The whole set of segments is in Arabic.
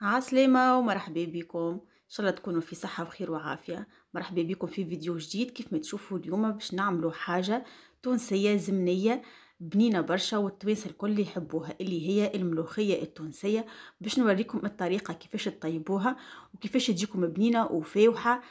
عسلامة ومرحبا بكم ان شاء الله تكونوا في صحة وخير وعافية مرحبا بكم في فيديو جديد كيف ما تشوفوا اليوم باش نعملوا حاجة تونسية زمنية بنينة برشا والتوانسة الكل يحبوها اللي هي الملوخية التونسية باش نوريكم الطريقة كيفاش تطيبوها وكيفاش تجيكم بنينة وفاوحة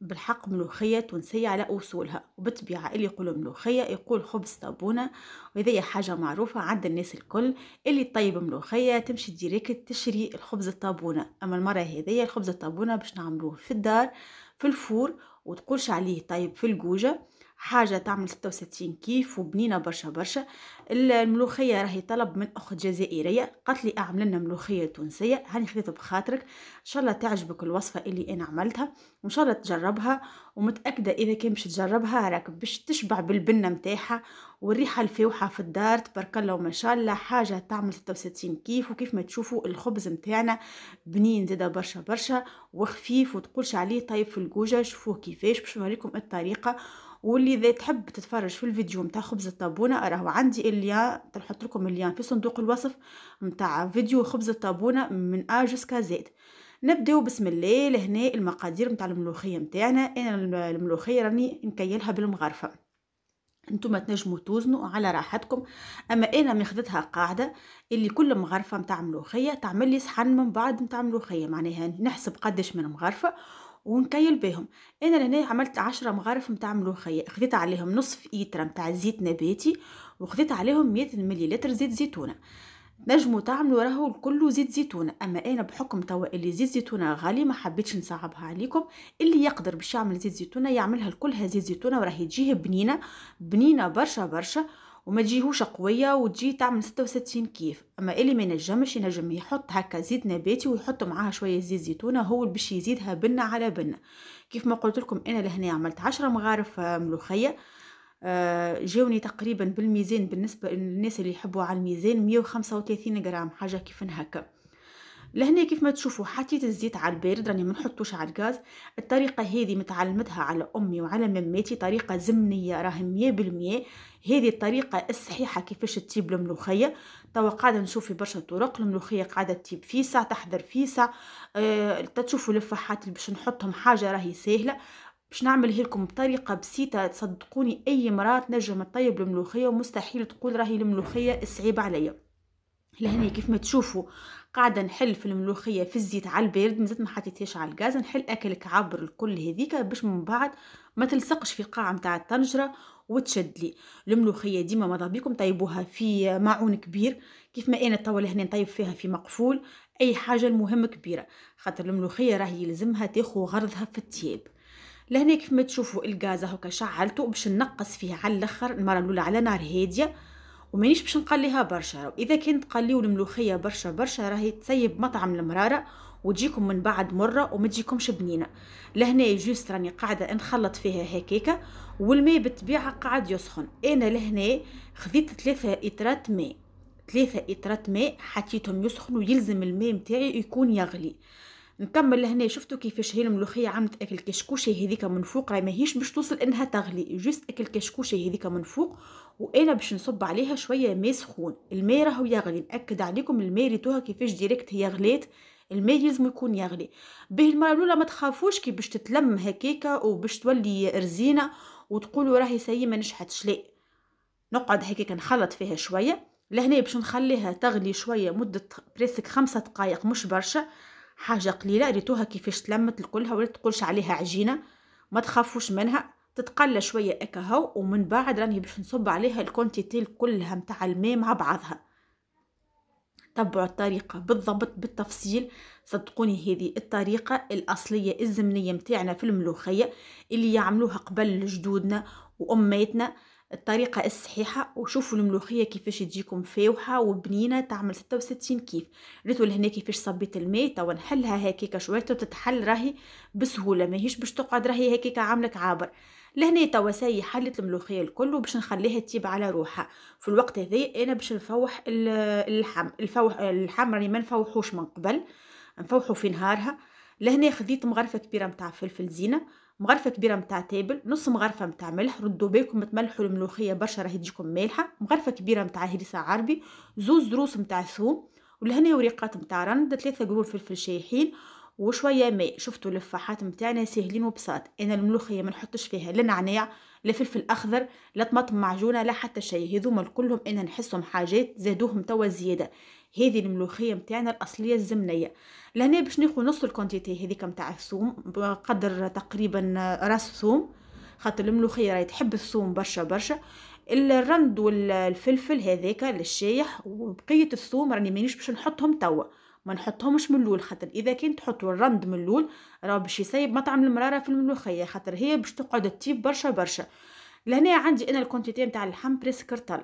بالحق ملوخية تونسية على أصولها وبالطبيعة اللي يقولوا ملوخية يقول خبز طابونة وهذه حاجة معروفة عند الناس الكل اللي طيب ملوخية تمشي ديريكت تشري الخبز الطابونة أما المرة هذه الخبز الطابونة باش نعملوه في الدار في الفور وتقولش عليه طيب في الجوجة حاجه تعمل 66 كيف وبنينه برشا برشا الملوخيه راهي طلب من اخت جزائريه قالت لي اعمل لنا ملوخيه تونسيه هاني خديت بخاطرك ان شاء الله تعجبك الوصفه اللي انا عملتها وان شاء الله تجربها ومتاكده اذا كان باش تجربها راك باش تشبع بالبنه نتاعها والريحه الفوحه في الدار تبارك الله وما شاء الله حاجه تعمل 66 كيف وكيف ما تشوفوا الخبز نتاعنا بنين زاده برشا برشا وخفيف وتقولش عليه طيب في الكوجه شوفوه كيفاش باش نوريكم الطريقه واللي اذا تحب تتفرج في الفيديو نتاع خبز الطابونه راهو عندي اللي نحط لكم الليان في صندوق الوصف نتاع فيديو خبز الطابونه من ا جسكا زيت نبداو بسم الله لهنا المقادير نتاع الملوخيه نتاعنا انا الملوخيه راني نكيلها بالمغرفه انتم تنجموا توزنوا على راحتكم اما انا ماخذتها قاعده اللي كل مغرفه نتاع ملوخيه تعمل لي صحن من بعد نتاع ملوخيه معناها نحسب قداش من مغرفه ونكيل بيهم انا لهنا عملت عشرة مغارف متاع ملوخيه خديت عليهم نصف ايتره متاع زيت نباتي وخديت عليهم 100 مليلتر زيت زيتونه نجموا تعملوا راهو الكل زيت زيتونه اما انا بحكم توا اللي زيت زيتونه غالي ما حبيتش نصعبها عليكم اللي يقدر باش يعمل زيت زيتونه يعملها كلها زيت زيتونه وراهي تجيه بنينه بنينه برشا برشا وما تجيهوش قويه وتجي تعمل 66 كيف اما اللي ما ينجمش ينجم يحط هكا زيت نباتي ويحط معاها شويه زيت زيتونه هو اللي باش يزيدها بنه على بنه كيف ما قلت لكم انا لهنا عملت 10 مغارف آه، ملوخيه آه جاوني تقريبا بالميزان بالنسبه للناس اللي يحبوا على الميزان 135 غرام حاجه كيف هكا لهنا كيف ما تشوفوا حطيت الزيت على البارد راني ما نحطوش على الغاز الطريقه هذه متعلمتها على امي وعلى مماتي طريقه زمنيه راهي 100% هذه الطريقه الصحيحه كيفاش تطيب الملوخيه توا قاعده نشوف في برشا طرق الملوخيه قاعده تطيب فيسع تحضر فيسع أه تشوفوا الفحات اللي باش نحطهم حاجه راهي سهله باش نعمل لكم بطريقه بسيطه تصدقوني اي مراه تنجم تطيب الملوخيه ومستحيل تقول راهي الملوخيه صعيبه عليا لهنا كيف ما تشوفوا قاعده نحل في الملوخيه في الزيت على البارد مازال ما حطيتهاش على الغاز نحل اكلك عبر الكل هذيك باش من بعد ما تلصقش في قاع متاع الطنجره وتشد لي الملوخيه ديما ماذا بيكم طيبوها في معون كبير كيف ما انا توا لهنا نطيب فيها في مقفول اي حاجه المهم كبيره خاطر الملوخيه راهي يلزمها تاخو غرضها في التياب لهنا كيف ما تشوفوا الغاز هكا شعلته باش نقص فيه على الاخر المره الاولى على نار هاديه ومانيش باش نقليها برشا اذا كان تقليو الملوخيه برشا برشا راهي تسيب مطعم المراره وتجيكم من بعد مره وما تجيكمش بنينه لهنا جوست راني قاعده نخلط فيها هكاكا والماء بالطبيعه قاعد يسخن انا لهنا خذيت ثلاثة اترات ماء ثلاثة اترات ماء حطيتهم يسخنوا يلزم الماء متاعي يكون يغلي نكمل لهنا شفتوا كيفاش هي الملوخيه عملت اكل كشكوشه هذيك من فوق راهي ماهيش باش توصل انها تغلي جست اكل كشكوشه هذيك من فوق وانا باش نصب عليها شويه ماء سخون الماء راهو يغلي ناكد عليكم الماء ريتوها كيفاش ديريكت هي غليت الماء لازم يكون يغلي به المره الاولى ما تخافوش كي باش تتلم هكاكا وباش تولي رزينه وتقولوا راهي سي ما نجحتش لا نقعد هكاك نخلط فيها شويه لهنا باش نخليها تغلي شويه مده بريسك خمسة دقائق مش برشا حاجه قليله ريتوها كيفاش تلمت الكلها ولا تقولش عليها عجينه ما تخافوش منها تتقلى شويه اكهو ومن بعد راني باش نصب عليها الكونتيتي كلها متاع الماء مع بعضها تبعوا الطريقه بالضبط بالتفصيل صدقوني هذه الطريقه الاصليه الزمنيه متاعنا في الملوخيه اللي يعملوها قبل جدودنا واماتنا الطريقة الصحيحة وشوفوا الملوخية كيفاش تجيكم فاوحة وبنينة تعمل ستة وستين كيف ريتوا لهنا كيفاش صبيت الماء توا نحلها هكاك شوية وتتحل راهي بسهولة ماهيش باش تقعد راهي هكيكا عاملك عابر لهنا توا ساي حلت الملوخية الكل وباش نخليها تطيب على روحها في الوقت هذايا أنا باش نفوح اللحم الفوح اللحم راني ما نفوحوش من قبل نفوحو في نهارها لهنا خديت مغرفة كبيرة متاع فلفل زينة مغرفه كبيره متاع تابل نص مغرفه متاع ملح ردوا بالكم تملحوا الملوخيه برشا راهي تجيكم مالحه مغرفه كبيره متاع هريسه عربي زوز دروس متاع ثوم ولهنا وريقات متاع رند ثلاثه قرون فلفل شايحين وشويه ماء شفتوا الفاحات نتاعنا ساهلين وبساط انا الملوخيه ما نحطش فيها لا نعناع لا فلفل اخضر لا طماطم معجونه لا حتى شيء هذوما كلهم انا نحسهم حاجات زادوهم توا زياده هذه الملوخيه نتاعنا الاصليه الزمنيه لهنا باش ناخذ نص الكونتيتي هذيك نتاع الثوم بقدر تقريبا راس ثوم خاطر الملوخيه راهي تحب الثوم برشا برشا الرند والفلفل هذاك الشايح وبقيه الثوم راني مانيش باش نحطهم توا ما نحطهمش من الاول خاطر اذا كان تحطوا الرند من الاول راه باش يسيب مطعم المراره في الملوخيه خاطر هي باش تقعد تطيب برشا برشا لهنا عندي انا الكونتيتي نتاع اللحم بريس كرتل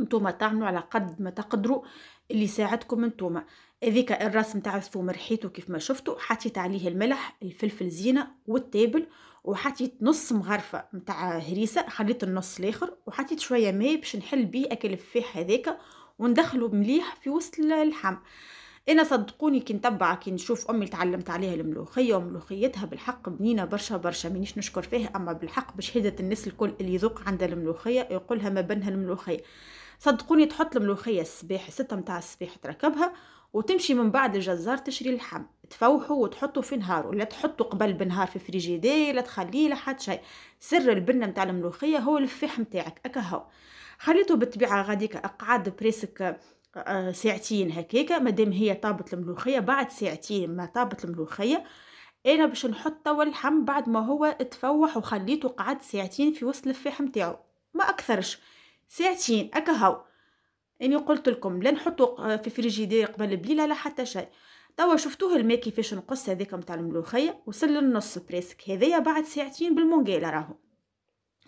نتوما تعملوا على قد ما تقدروا اللي يساعدكم نتوما هذيك الراس نتاع الثوم ريحته كيف ما شفتوا حطيت عليه الملح الفلفل زينه والتابل وحطيت نص مغرفه نتاع هريسه خليت النص الاخر وحطيت شويه ماء باش نحل بيه اكل الفيح هذاك وندخله مليح في وسط اللحم انا صدقوني كي نتبع كي نشوف امي تعلمت عليها الملوخيه وملوخيتها بالحق بنينه برشا برشا مانيش نشكر فيها اما بالحق بشهاده الناس الكل اللي يذوق عندها الملوخيه يقولها ما بنها الملوخيه صدقوني تحط الملوخيه الصباح ستة متاع الصباح تركبها وتمشي من بعد الجزار تشري اللحم تفوحو وتحطو في نهار ولا تحطو قبل بنهار في فريجيدير لا تخليه لا شيء سر البنه متاع الملوخيه هو الفيح متاعك اكهو خليته بالطبيعه غاديك اقعد بريسك آه، ساعتين هكاك مادام هي طابت الملوخيه بعد ساعتين ما طابت الملوخيه انا باش نحط توا اللحم بعد ما هو تفوح وخليته قعد ساعتين في وسط الفاح نتاعو ما اكثرش ساعتين اكهو اني قلت لكم لا نحطو في فريجيدير قبل بليله لا حتى شيء توا شفتوه الماء كيفاش نقص هذاك نتاع الملوخيه وصل للنص بريسك هذايا بعد ساعتين بالمونجيلا راهو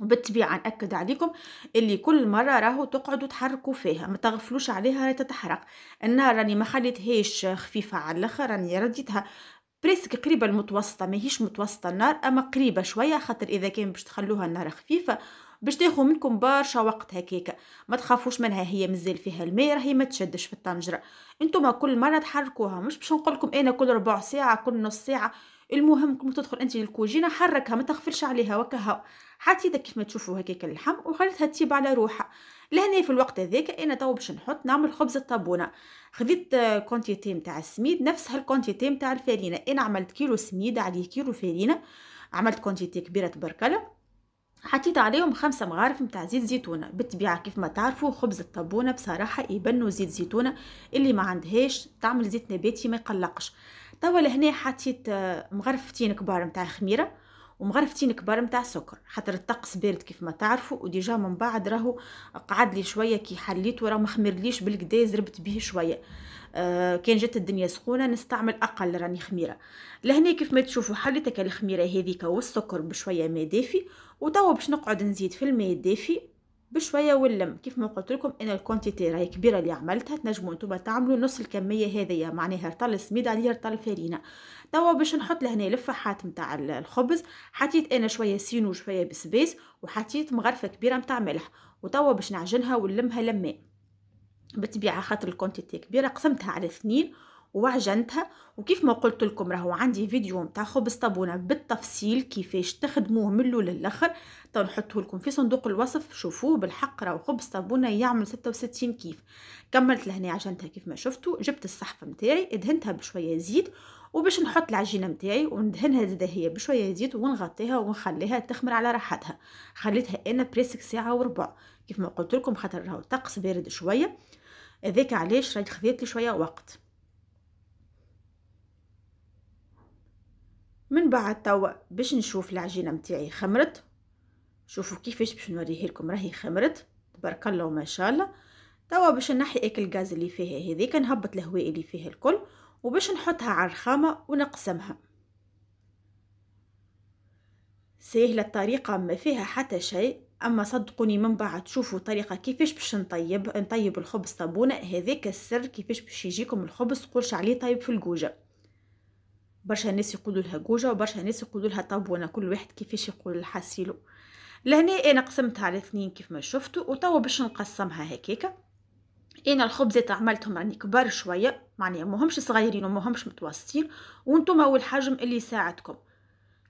وبالطبيعه ناكد عليكم اللي كل مره راهو تقعدوا تحركوا فيها ما تغفلوش عليها راهي تتحرق النار راني ما خليتهاش خفيفه على الاخر راني رديتها بريسك قريبه المتوسطه ماهيش متوسطه النار اما قريبه شويه خاطر اذا كان باش تخلوها النار خفيفه باش تاخو منكم برشا وقت هكاكا ما تخافوش منها هي مازال فيها الماء راهي ما تشدش في الطنجره انتم كل مره تحركوها مش باش نقولكم انا كل ربع ساعه كل نص ساعه المهم كم تدخل انت للكوجينه حركها ما تغفلش عليها وكهو حطيتها كيف ما تشوفوا هكاك اللحم وخليتها تطيب على روحها لهنا في الوقت هذاك انا تو باش نحط نعمل خبز الطابونه خذيت كونتيتي نتاع السميد نفس هالكونتيتي نتاع الفارينه انا عملت كيلو سميد عليه كيلو فرينه عملت كونتيتي كبيره تبارك الله حطيت عليهم خمسة مغارف نتاع زيت زيتونة بالطبيعة كيف ما تعرفوا خبز الطابونة بصراحة يبنوا زيت زيتونة اللي ما عندهاش تعمل زيت نباتي ما يقلقش توا لهنا حطيت مغرفتين كبار نتاع خميرة ومغرفتين كبار متاع سكر خاطر الطقس بارد كيف ما تعرفوا وديجا من بعد راهو قعد لي شويه كي حليت وراه ما خمرليش بالكدا زربت به شويه آه كان جات الدنيا سخونه نستعمل اقل راني خميره لهنا كيف ما تشوفوا حليتك الخميره هذيك والسكر بشويه ماء دافي وتوا باش نقعد نزيد في الماء الدافي بشويه ونلم كيف ما قلت لكم ان الكونتيتي راهي كبيره اللي عملتها تنجموا نتوما تعملوا نص الكميه هذيا معناها رطل سميد عليه رطل الفارينه توا باش نحط لهنا لفحات نتاع الخبز حطيت انا شويه سين وشويه بسبيس وحطيت مغرفه كبيره نتاع ملح وتوا باش نعجنها ونلمها لما بالطبيعه خاطر الكونتيتي كبيره قسمتها على اثنين وعجنتها وكيف ما قلت لكم راهو عندي فيديو نتاع خبز طابونه بالتفصيل كيفاش تخدموه من الاول للاخر تنحطه لكم في صندوق الوصف شوفوه بالحق راهو خبز طابونه يعمل 66 كيف كملت لهنا عجنتها كيف ما شفتوا جبت الصحفه نتاعي دهنتها بشويه زيت وباش نحط العجينه نتاعي وندهنها زاده هي بشويه زيت ونغطيها ونخليها تخمر على راحتها خليتها انا بريسك ساعه وربع كيف ما قلت لكم خاطر راهو الطقس بارد شويه هذاك علاش راهي خذيت لي شويه وقت من بعد توا باش نشوف العجينه متاعي خمرت شوفوا كيفاش باش نوريه لكم راهي خمرت تبارك الله وما شاء الله توا باش نحي اكل الغاز اللي فيها هذيك نهبط الهواء اللي فيه الكل وباش نحطها على الرخامه ونقسمها سهله الطريقه ما فيها حتى شيء اما صدقوني من بعد شوفوا طريقه كيفاش باش نطيب نطيب الخبز طابونه هذاك السر كيفاش باش يجيكم الخبز قولش عليه طيب في الجوجه برشا ناس يقولوا لها جوجه وبرشا ناس يقولوا لها وانا كل واحد كيفاش يقول الحاسيلو لهنا انا قسمتها على اثنين كيف ما شفتوا وتوا باش نقسمها هكاكا انا الخبزات عملتهم راني كبار شويه معناها ماهمش صغيرين وماهمش متوسطين وانتم هو الحجم اللي يساعدكم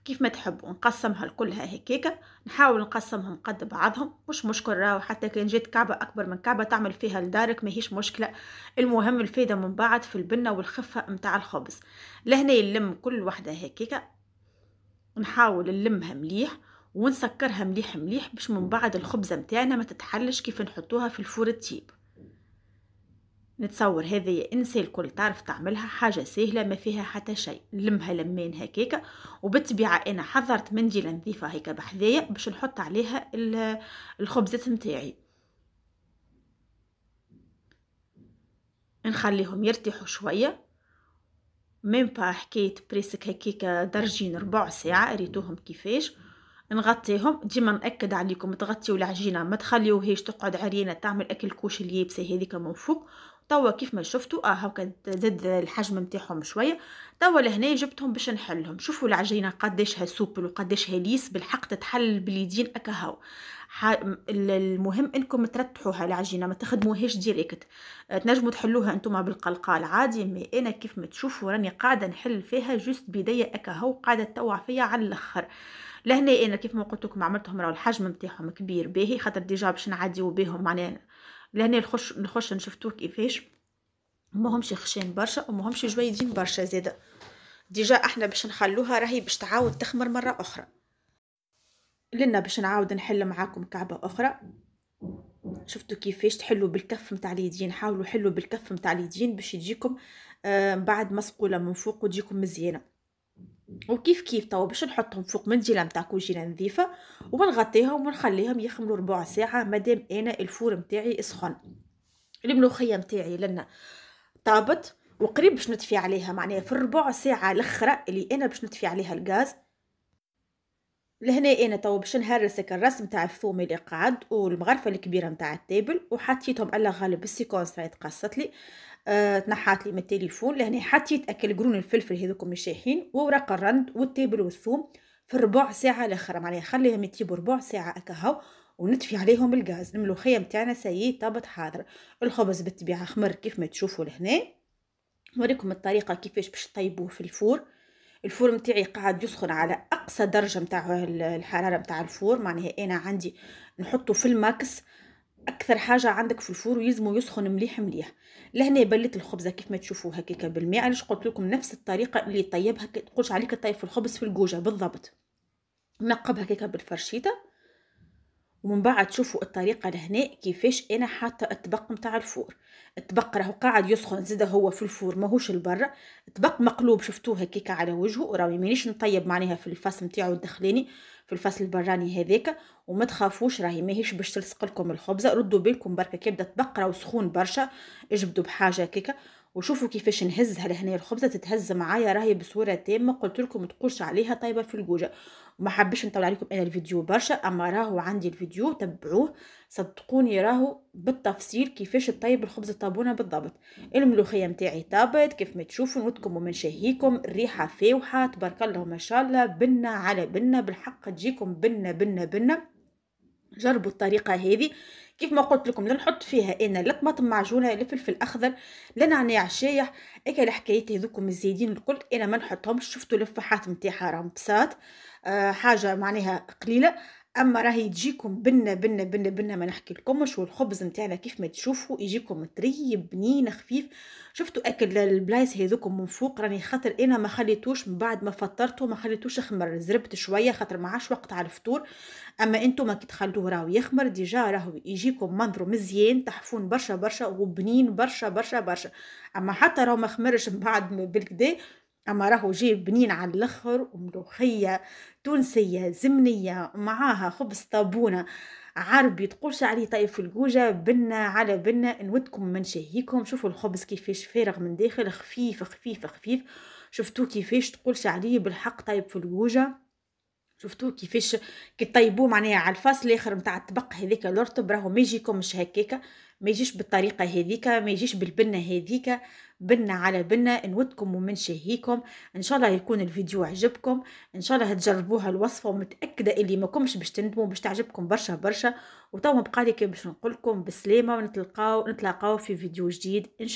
كيف ما تحبوا نقسمها كلها هكاكا نحاول نقسمهم قد بعضهم مش مشكل راهو حتى كان جات كعبة أكبر من كعبة تعمل فيها لدارك ماهيش مشكلة المهم الفايدة من بعد في البنة والخفة متاع الخبز لهنا يلم كل وحدة هكاكا نحاول نلمها مليح ونسكرها مليح مليح باش من بعد الخبزة متاعنا ما تتحلش كيف نحطوها في الفور التيب نتصور هذه انسى الكل تعرف تعملها حاجه سهله ما فيها حتى شيء نلمها لمين هكاك وبالطبيعه انا حضرت منديله نظيفه هيك بحذايا باش نحط عليها الخبزات نتاعي نخليهم يرتاحوا شويه من با حكايه بريسك هكاك درجين ربع ساعه ريتوهم كيفاش نغطيهم ديما ناكد عليكم تغطيو العجينه ما تخليوهاش تقعد عريانه تعمل اكل كوش اليابسه هذيك من فوق توا كيف ما شفتوا اه هاكا زاد الحجم نتاعهم شويه توا لهنا جبتهم باش نحلهم شوفوا العجينه قداش سوبل وقداش ليس بالحق تتحل باليدين اكهو المهم انكم ترتحوها العجينه ما تخدموهاش ديريكت تنجموا تحلوها انتم بالقلقال عادي مي انا كيف ما تشوفوا راني قاعده نحل فيها جوست بدايه اكهو قاعده توع فيا على الاخر لهنا انا كيف ما قلت لكم عملتهم راهو الحجم نتاعهم كبير باهي خاطر ديجا باش نعديو بهم معناها لهنا نخش نخش نشفتوه كيفاش ماهمش خشين برشا وماهمش جويدين برشا زاده ديجا احنا باش نخلوها راهي باش تعاود تخمر مره اخرى لنا باش نعاود نحل معاكم كعبه اخرى شفتوا كيفاش تحلوا بالكف نتاع اليدين حاولوا حلوا بالكف نتاع اليدين باش تجيكم آه بعد مسقوله من فوق وتجيكم مزيانه وكيف كيف توا باش نحطهم فوق منجله نتاع كوجينه نظيفه ونغطيهم ونخليهم يخمروا ربع ساعه مادام انا الفور نتاعي سخن الملوخيه نتاعي لنا طابت وقريب باش نطفي عليها معناها في الربع ساعه الاخرى اللي انا باش نطفي عليها الغاز لهنا انا تو باش نهرسك الرسم نتاع الفوم اللي قعد والمغرفه الكبيره نتاع التيبل وحطيتهم على غالب السيكونس راهي تقصت لي أه تنحات لي من التليفون لهنا حطيت اكل قرون الفلفل هذوكم مشاحين وورق الرند والتيبل والثوم في ربع ساعه الاخر معناها خليهم يطيبوا ربع ساعه اكهو ونطفي عليهم الغاز الملوخيه نتاعنا سي طابت حاضر الخبز بالطبيعه خمر كيف ما تشوفوا لهنا نوريكم الطريقه كيفاش باش تطيبوه في الفور الفور نتاعي قاعد يسخن على اقصى درجه نتاع الحراره نتاع الفور معناها انا عندي نحطه في الماكس اكثر حاجه عندك في الفور يلزمو يسخن مليح مليح لهنا بليت الخبزه كيف ما تشوفوا هكاك بالماء علاش قلت لكم نفس الطريقه اللي طيبها قلت عليك طيب في الخبز في الجوجه بالضبط نقبها هكاك بالفرشيطه ومن بعد شوفوا الطريقة لهنا كيفاش أنا حاطة الطبق متاع الفور الطبق راهو قاعد يسخن زادا هو في الفور ماهوش لبرا، الطبق مقلوب شفتوه هكيكا على وجهه راهو مانيش نطيب معناها في الفاس نتاعو الدخلاني في الفصل البراني هذاك وما تخافوش راهي ماهيش باش تلصق لكم الخبزه ردوا بالكم بركا كيبدا الطبق راهو سخون برشا اجبدوا بحاجه هكاكا وشوفوا كيفاش نهزها لهنا الخبزه تتهز معايا راهي بصوره تامه قلت لكم تقولش عليها طيبه في الجوجه وما حبش نطول عليكم انا الفيديو برشا اما راهو عندي الفيديو تبعوه صدقوني راهو بالتفصيل كيفاش تطيب الخبز الطابونه بالضبط الملوخيه نتاعي طابت كيف ما تشوفوا نودكم ومنشهيكم الريحه فاوحه تبارك الله ما شاء الله بنه على بنه بالحق تجيكم بنه بنه بنه جربوا الطريقه هذه كيف ما قلت لكم نحط فيها انا لا معجونه الفلفل اخضر لا نعناع شايح هكا الحكايات هذوكم الزايدين الكل انا ما نحطهمش شفتوا الفحات نتاعها راهم بساط آه حاجه معناها قليله اما راهي تجيكم بنه بنه بنه بنه ما نحكي لكمش والخبز نتاعنا كيف ما تشوفوا يجيكم طري بنين خفيف شفتوا اكل البلايص هذوكم من فوق راني خاطر انا ما خليتوش من بعد ما فطرته ما خليتوش يخمر زربت شويه خاطر ما عادش وقت على الفطور اما انتم كي تخلوه راهو يخمر ديجا راهو يجيكم منظر مزيان تحفون برشا برشا وبنين برشا برشا برشا اما حتى راهو ما خمرش من بعد بالكدا اما راهو جاي بنين على الاخر وملوخيه تونسيه زمنيه ومعاها خبز طابونه عربي تقولش عليه طيب في الجوجة بنا على بنا نودكم من شهيكم شوفوا الخبز كيفاش فارغ من داخل خفيف خفيف خفيف شفتوه كيفاش تقولش عليه بالحق طيب في الجوجة شفتوه كيفاش كي طيبوه معناها على الفاس الاخر نتاع الطبق هذيك الرطب راهو ما يجيكمش هكاكا ما يجيش بالطريقه هذيك ما يجيش بالبنه هذيك بنا على بنا نودكم شهيكم ان شاء الله يكون الفيديو عجبكم ان شاء الله تجربوها الوصفه ومتاكده اللي ما كمش باش تندموا باش تعجبكم برشا برشا وتوا بقالي كي باش نقولكم بالسلامه ونتلقاو نتلاقاو في فيديو جديد ان شاء